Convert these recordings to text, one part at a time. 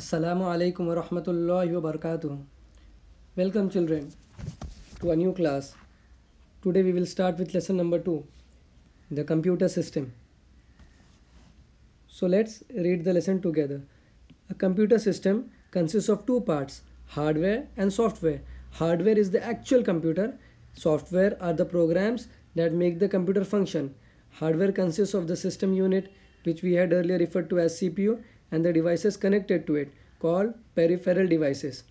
Assalamu alaikum wa rahmatullahi wa barakatuh. Welcome children to a new class. Today we will start with lesson number 2, the computer system. So let's read the lesson together. A computer system consists of two parts, hardware and software. Hardware is the actual computer, software are the programs that make the computer function. Hardware consists of the system unit which we had earlier referred to as CPU and the devices connected to it called peripheral devices.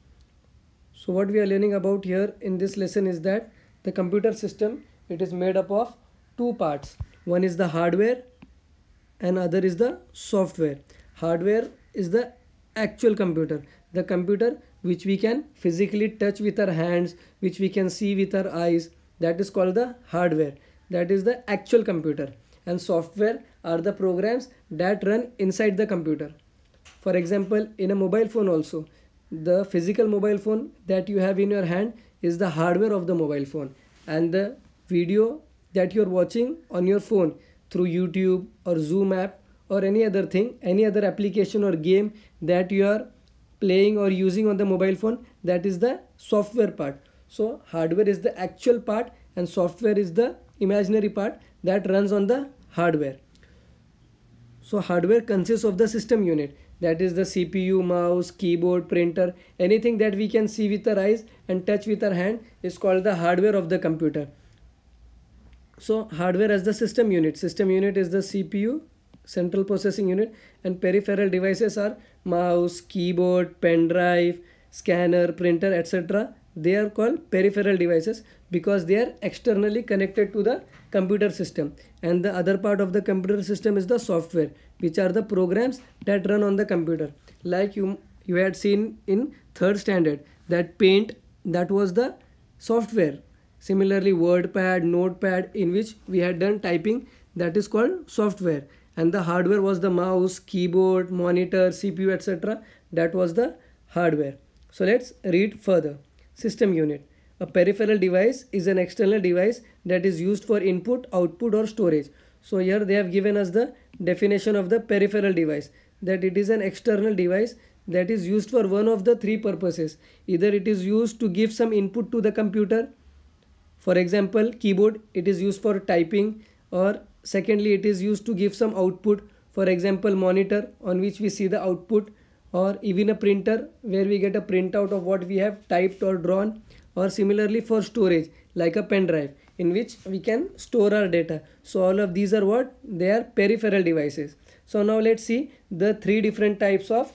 So what we are learning about here in this lesson is that the computer system it is made up of two parts. One is the hardware and other is the software. Hardware is the actual computer. The computer which we can physically touch with our hands, which we can see with our eyes. That is called the hardware. That is the actual computer. And software are the programs that run inside the computer for example in a mobile phone also the physical mobile phone that you have in your hand is the hardware of the mobile phone and the video that you're watching on your phone through YouTube or Zoom app or any other thing any other application or game that you are playing or using on the mobile phone that is the software part so hardware is the actual part and software is the imaginary part that runs on the hardware so hardware consists of the system unit that is the CPU, mouse, keyboard, printer, anything that we can see with our eyes and touch with our hand is called the hardware of the computer. So hardware as the system unit. System unit is the CPU, central processing unit and peripheral devices are mouse, keyboard, pen drive, scanner, printer, etc. They are called peripheral devices because they are externally connected to the computer system and the other part of the computer system is the software which are the programs that run on the computer like you you had seen in third standard that paint that was the software similarly wordpad notepad in which we had done typing that is called software and the hardware was the mouse keyboard monitor cpu etc that was the hardware so let's read further system unit a peripheral device is an external device that is used for input output or storage so here they have given us the definition of the peripheral device that it is an external device that is used for one of the three purposes either it is used to give some input to the computer for example keyboard it is used for typing or secondly it is used to give some output for example monitor on which we see the output or even a printer where we get a printout of what we have typed or drawn or similarly for storage like a pen drive in which we can store our data. So all of these are what? They are peripheral devices. So now let's see the three different types of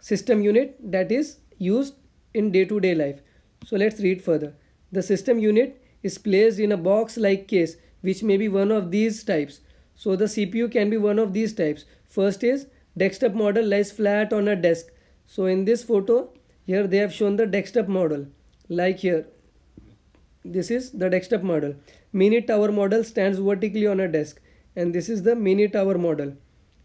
system unit that is used in day-to-day -day life. So let's read further. The system unit is placed in a box-like case which may be one of these types. So the CPU can be one of these types. First is desktop model lies flat on a desk. So in this photo here they have shown the desktop model like here this is the desktop model mini tower model stands vertically on a desk and this is the mini tower model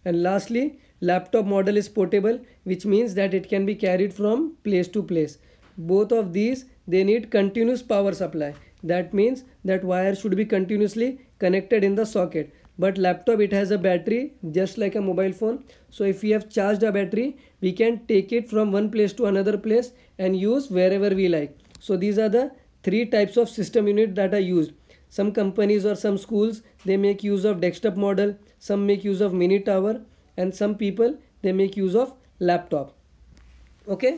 and lastly laptop model is portable which means that it can be carried from place to place both of these they need continuous power supply that means that wire should be continuously connected in the socket but laptop it has a battery just like a mobile phone so if we have charged a battery we can take it from one place to another place and use wherever we like so these are the three types of system unit that are used some companies or some schools they make use of desktop model some make use of mini tower and some people they make use of laptop okay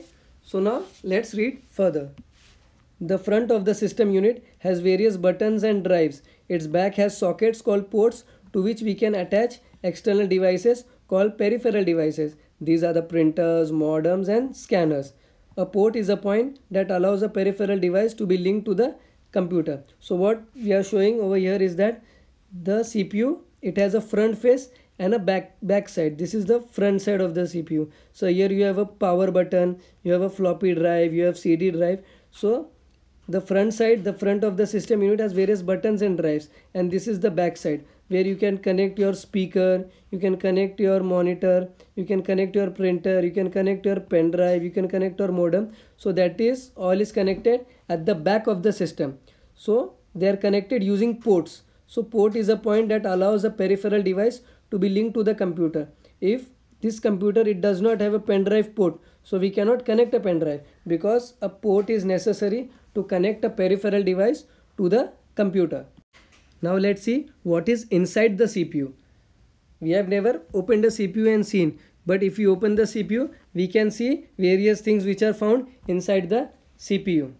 so now let's read further the front of the system unit has various buttons and drives its back has sockets called ports to which we can attach external devices called peripheral devices these are the printers modems and scanners a port is a point that allows a peripheral device to be linked to the computer. So what we are showing over here is that the CPU, it has a front face and a back back side. This is the front side of the CPU. So here you have a power button, you have a floppy drive, you have CD drive. So the front side, the front of the system unit has various buttons and drives and this is the back side where you can connect your speaker you can connect your monitor you can connect your printer you can connect your pen drive you can connect your modem so that is all is connected at the back of the system so they are connected using ports so port is a point that allows a peripheral device to be linked to the computer if this computer it does not have a pen drive port so we cannot connect a pen drive because a port is necessary to connect a peripheral device to the computer now let's see what is inside the CPU. We have never opened the CPU and seen but if you open the CPU we can see various things which are found inside the CPU.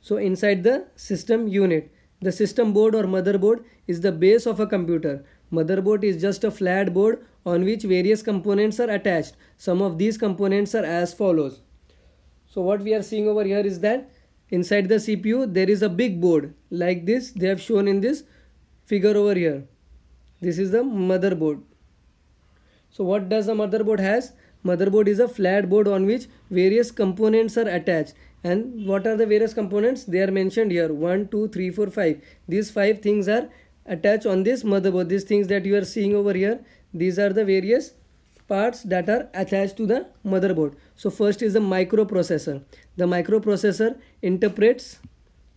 So inside the system unit. The system board or motherboard is the base of a computer. Motherboard is just a flat board on which various components are attached. Some of these components are as follows. So what we are seeing over here is that inside the CPU there is a big board like this they have shown in this figure over here this is the motherboard so what does the motherboard has motherboard is a flat board on which various components are attached and what are the various components they are mentioned here 1 2 3 4 5 these five things are attached on this motherboard these things that you are seeing over here these are the various parts that are attached to the motherboard so first is the microprocessor the microprocessor interprets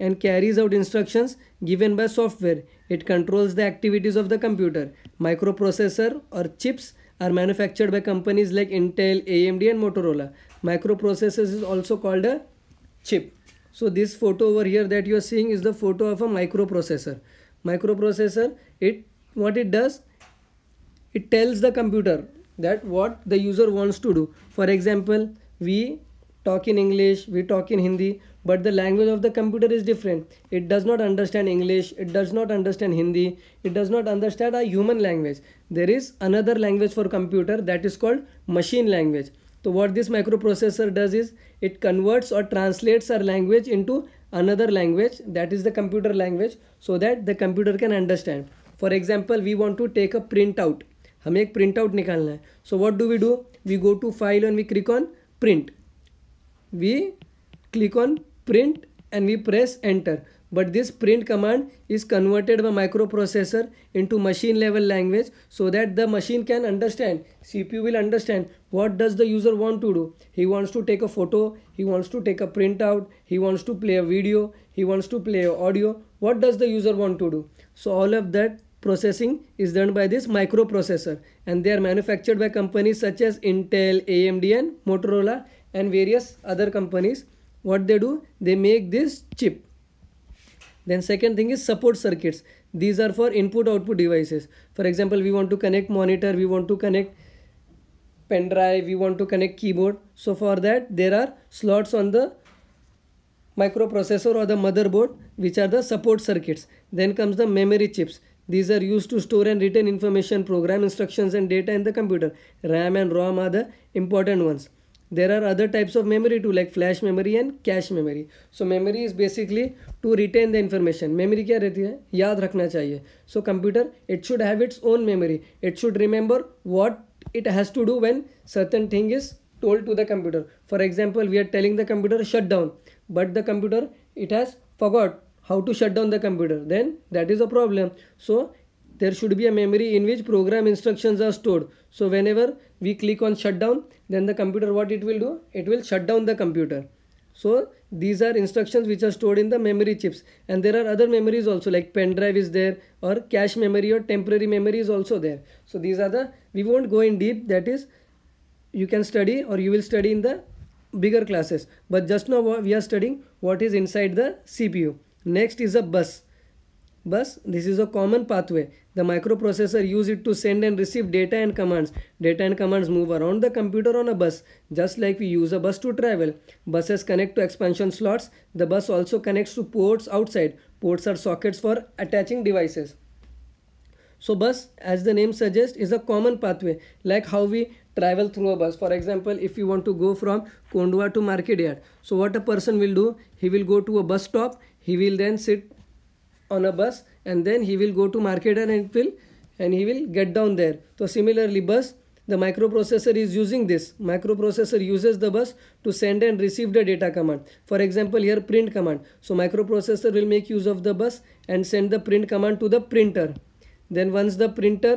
and carries out instructions given by software. It controls the activities of the computer. Microprocessor or chips are manufactured by companies like Intel, AMD and Motorola. Microprocessors is also called a chip. So this photo over here that you are seeing is the photo of a microprocessor. Microprocessor, it what it does, it tells the computer that what the user wants to do. For example, we talk in English, we talk in Hindi, but the language of the computer is different. It does not understand English, it does not understand Hindi, it does not understand a human language. There is another language for computer that is called machine language. So what this microprocessor does is it converts or translates our language into another language that is the computer language so that the computer can understand. For example, we want to take a printout. हमें एक print out निकालना है so what do we do We go to file and we click on we click on print and we press enter but this print command is converted by microprocessor into machine level language so that the machine can understand cpu will understand what does the user want to do he wants to take a photo he wants to take a printout he wants to play a video he wants to play audio what does the user want to do so all of that processing is done by this microprocessor and they are manufactured by companies such as intel amd and motorola and various other companies what they do they make this chip then second thing is support circuits these are for input output devices for example we want to connect monitor we want to connect pen drive we want to connect keyboard so for that there are slots on the microprocessor or the motherboard which are the support circuits then comes the memory chips these are used to store and retain information program instructions and data in the computer ram and rom are the important ones there are other types of memory too like flash memory and cache memory so memory is basically to retain the information memory क्या रहती है याद रखना चाहिए so computer it should have its own memory it should remember what it has to do when certain thing is told to the computer for example we are telling the computer shut down but the computer it has forgot how to shut down the computer then that is a problem so there should be a memory in which program instructions are stored so whenever we click on shutdown then the computer what it will do it will shut down the computer so these are instructions which are stored in the memory chips and there are other memories also like pen drive is there or cache memory or temporary memory is also there so these are the we won't go in deep that is you can study or you will study in the bigger classes but just now we are studying what is inside the cpu next is a bus Bus, this is a common pathway. The microprocessor use it to send and receive data and commands. Data and commands move around the computer on a bus, just like we use a bus to travel. Buses connect to expansion slots. The bus also connects to ports outside. Ports are sockets for attaching devices. So bus, as the name suggests, is a common pathway, like how we travel through a bus. For example, if you want to go from Kondwa to Market Yard, so what a person will do, he will go to a bus stop, he will then sit on a bus and then he will go to market and it will and he will get down there so similarly bus the microprocessor is using this microprocessor uses the bus to send and receive the data command for example here print command so microprocessor will make use of the bus and send the print command to the printer then once the printer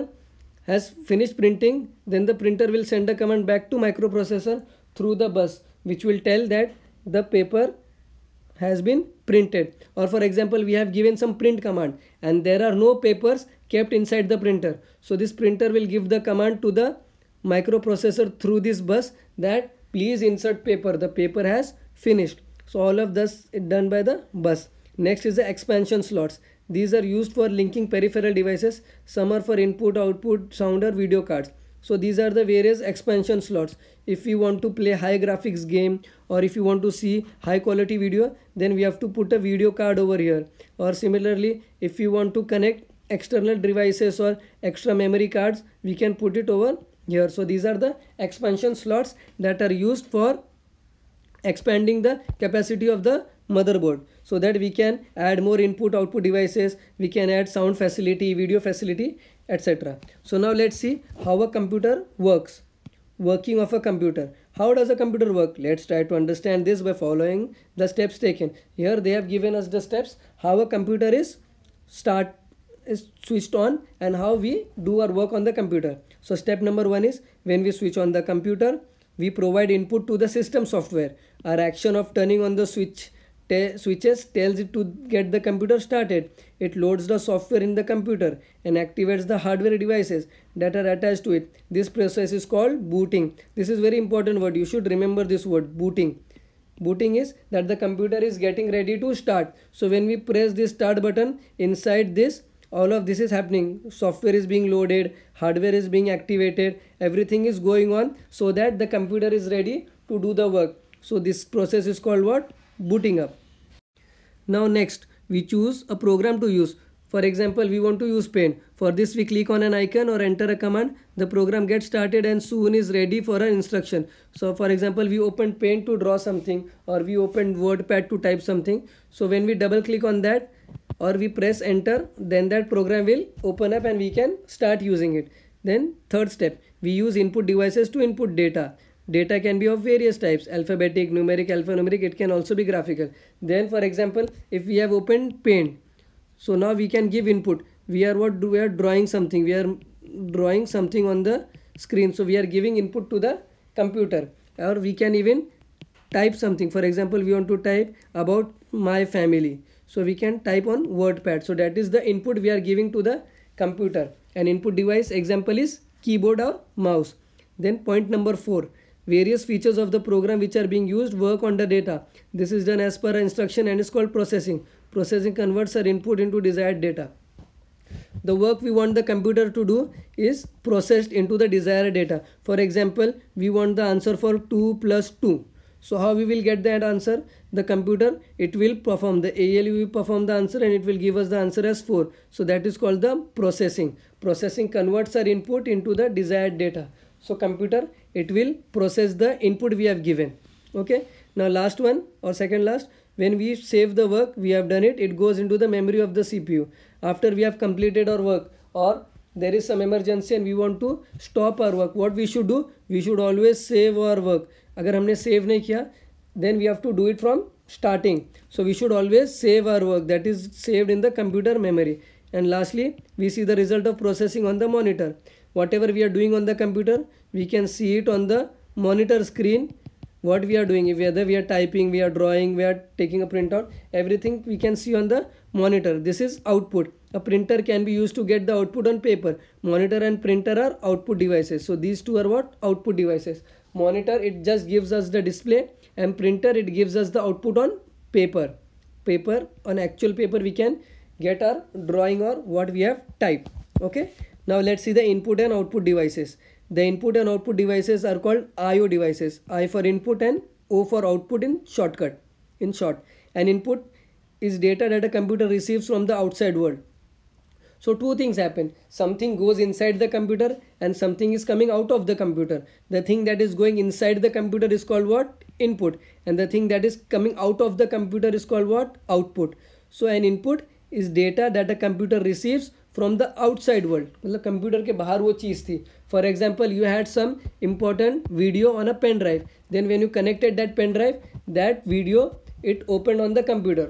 has finished printing then the printer will send a command back to microprocessor through the bus which will tell that the paper has been printed or for example we have given some print command and there are no papers kept inside the printer so this printer will give the command to the microprocessor through this bus that please insert paper the paper has finished so all of this is done by the bus next is the expansion slots these are used for linking peripheral devices some are for input output sounder video cards so these are the various expansion slots if we want to play high graphics game or if you want to see high quality video then we have to put a video card over here or similarly if you want to connect external devices or extra memory cards we can put it over here so these are the expansion slots that are used for expanding the capacity of the motherboard so that we can add more input output devices we can add sound facility video facility etc. So now let's see how a computer works. Working of a computer. How does a computer work? Let's try to understand this by following the steps taken. Here they have given us the steps how a computer is start is switched on and how we do our work on the computer. So step number one is when we switch on the computer, we provide input to the system software. Our action of turning on the switch switches tells it to get the computer started. It loads the software in the computer and activates the hardware devices that are attached to it. This process is called booting. This is very important word. You should remember this word booting. Booting is that the computer is getting ready to start. So when we press this start button inside this all of this is happening software is being loaded hardware is being activated everything is going on so that the computer is ready to do the work so this process is called what booting up. Now next we choose a program to use. For example, we want to use paint. For this we click on an icon or enter a command. The program gets started and soon is ready for an instruction. So for example, we open paint to draw something or we open WordPad to type something. So when we double click on that or we press enter, then that program will open up and we can start using it. Then third step, we use input devices to input data. Data can be of various types, alphabetic, numeric, alphanumeric, it can also be graphical. Then for example, if we have opened paint, so now we can give input. We are what do we are drawing something, we are drawing something on the screen. So we are giving input to the computer or we can even type something. For example, we want to type about my family. So we can type on WordPad. So that is the input we are giving to the computer. An input device example is keyboard or mouse. Then point number four Various features of the program which are being used work on the data. This is done as per instruction and is called processing. Processing converts our input into desired data. The work we want the computer to do is processed into the desired data. For example, we want the answer for 2 plus 2. So how we will get that answer? The computer, it will perform, the ALU will perform the answer and it will give us the answer as 4. So that is called the processing. Processing converts our input into the desired data. So computer, it will process the input we have given okay now last one or second last when we save the work we have done it it goes into the memory of the cpu after we have completed our work or there is some emergency and we want to stop our work what we should do we should always save our work अगर हमने save नहीं किया then we have to do it from starting so we should always save our work that is saved in the computer memory and lastly we see the result of processing on the monitor whatever we are doing on the computer we can see it on the monitor screen what we are doing whether we are typing we are drawing we are taking a printout everything we can see on the monitor this is output a printer can be used to get the output on paper monitor and printer are output devices so these two are what output devices monitor it just gives us the display and printer it gives us the output on paper paper on actual paper we can get our drawing or what we have typed okay now let's see the input and output devices. The input and output devices are called IO devices. I for input and O for output in shortcut. In short, an input is data that a computer receives from the outside world. So two things happen. Something goes inside the computer and something is coming out of the computer. The thing that is going inside the computer is called what? Input. And the thing that is coming out of the computer is called what? Output. So an input is data that a computer receives from the outside world मतलब computer के बाहर वो चीज़ थी for example you had some important video on a pen drive then when you connected that pen drive that video it open on the computer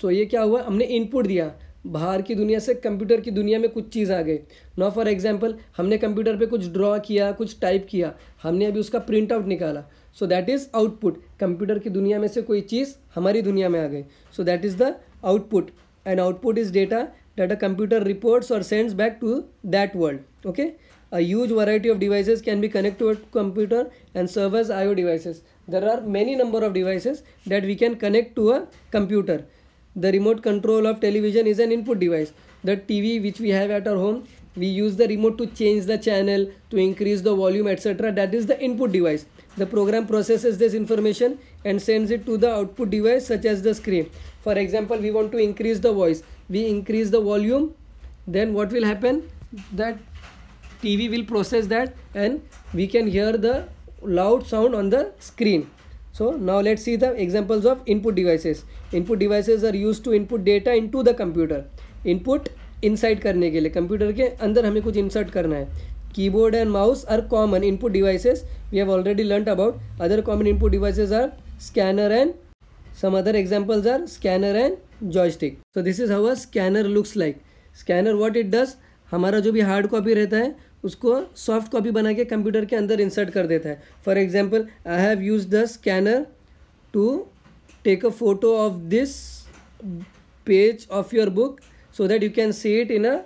so ये क्या हुआ हमने इनपुट दिया बाहर की दुनिया से कंप्यूटर की दुनिया में कुछ चीज़ आ गई नॉ फॉर एग्जाम्पल हमने कंप्यूटर पे कुछ ड्रॉ किया कुछ टाइप किया हमने अभी उसका प्रिंट आउट निकाला so that is output computer की दुनिया में से कोई चीज़ हमारी दुनिया में आ गई so that is the output and output is data that a computer reports or sends back to that world. Okay. A huge variety of devices can be connected to a computer and serve as IO devices. There are many number of devices that we can connect to a computer. The remote control of television is an input device. The TV which we have at our home, we use the remote to change the channel, to increase the volume, etc. That is the input device. The program processes this information and sends it to the output device such as the screen. For example, we want to increase the voice we increase the volume then what will happen that TV will process that and we can hear the loud sound on the screen so now let's see the examples of input devices input devices are used to input data into the computer input inside करने के लिए computer के अंदर हमें कुछ insert करना है Keyboard and mouse are common input devices. We have already learnt about other common input devices are scanner and some other examples are scanner and joystick so this is how a scanner looks like scanner what it does हमारा जो भी hard copy रहता है उसको soft copy बना के computer के अंदर इंसर्ट कर देता है for example I have use the scanner to take a photo of this page of your book so that you can see it in a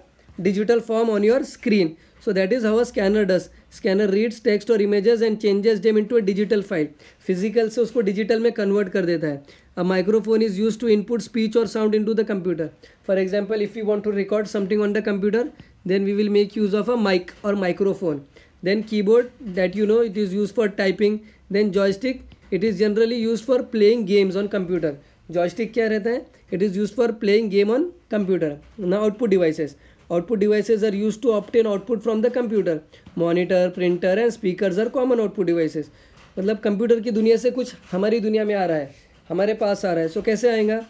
digital form on your screen so that is hover scanner scanner scanner reads text और images and changes them into a digital file physical से उसको digital में convert कर देता है a microphone is use to input speech और sound into the computer for example if you want to record something on the computer then we will make use of a mic और microphone then keyboard that you know it is use for typing then joystick it is generally use for playing games on computer joystick क्या रहता है it is use for playing game on computer ना output devices Output devices are used to obtain output from the computer. Monitor, printer and speakers are common output devices. मतलब computer की दुनिया से कुछ हमारी दुनिया में आ रहा है हमारे पास आ रहा है सो so, कैसे आएगा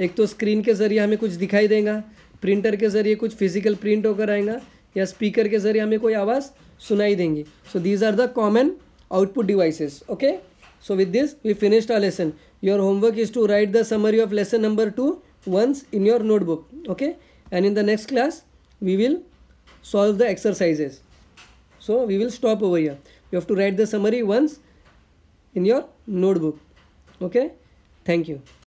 एक तो स्क्रीन के ज़रिए हमें कुछ दिखाई देगा प्रिंटर के ज़रिए कुछ फिजिकल प्रिंट होकर आएगा या स्पीकर के ज़रिए हमें कोई आवाज़ सुनाई देंगी so these are the common output devices okay so with this we finished our lesson your homework is to write the summary of lesson number two once in your notebook okay and in the next class we will solve the exercises. So we will stop over here. You have to write the summary once in your notebook. Okay. Thank you.